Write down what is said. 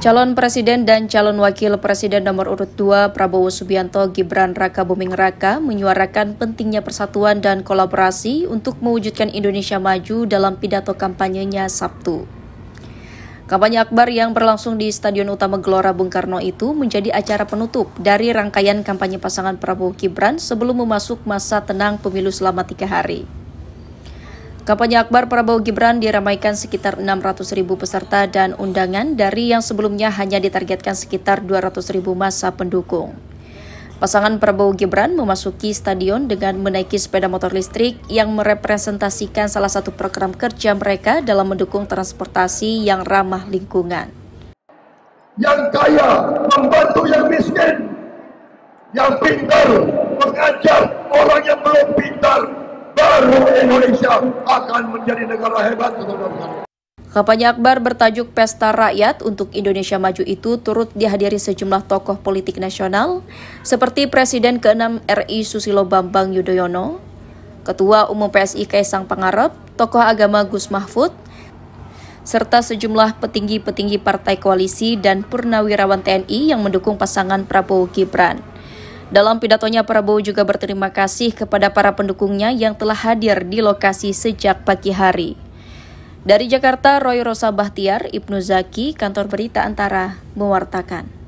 Calon Presiden dan Calon Wakil Presiden nomor urut 2 Prabowo Subianto Gibran Raka Buming Raka menyuarakan pentingnya persatuan dan kolaborasi untuk mewujudkan Indonesia maju dalam pidato kampanyenya Sabtu. Kampanye Akbar yang berlangsung di Stadion Utama Gelora Bung Karno itu menjadi acara penutup dari rangkaian kampanye pasangan Prabowo Gibran sebelum memasuk masa tenang pemilu selama tiga hari. Kampanye Akbar Prabowo Gibran diramaikan sekitar 600 ribu peserta dan undangan dari yang sebelumnya hanya ditargetkan sekitar 200 ribu masa pendukung. Pasangan Prabowo Gibran memasuki stadion dengan menaiki sepeda motor listrik yang merepresentasikan salah satu program kerja mereka dalam mendukung transportasi yang ramah lingkungan. Yang kaya membantu yang miskin, yang pintar mengajar Indonesia akan menjadi negara hebat, saudara-saudara. Kampanye Akbar bertajuk Pesta Rakyat untuk Indonesia Maju itu turut dihadiri sejumlah tokoh politik nasional seperti Presiden ke-6 RI Susilo Bambang Yudhoyono, Ketua Umum PSI Kaisang Pangarep, tokoh agama Gus Mahfud, serta sejumlah petinggi-petinggi partai koalisi dan purnawirawan TNI yang mendukung pasangan Prabowo Gibran. Dalam pidatonya, Prabowo juga berterima kasih kepada para pendukungnya yang telah hadir di lokasi sejak pagi hari. Dari Jakarta, Roy Rosa Bahtiar, Ibnu Zaki, Kantor Berita Antara, mewartakan.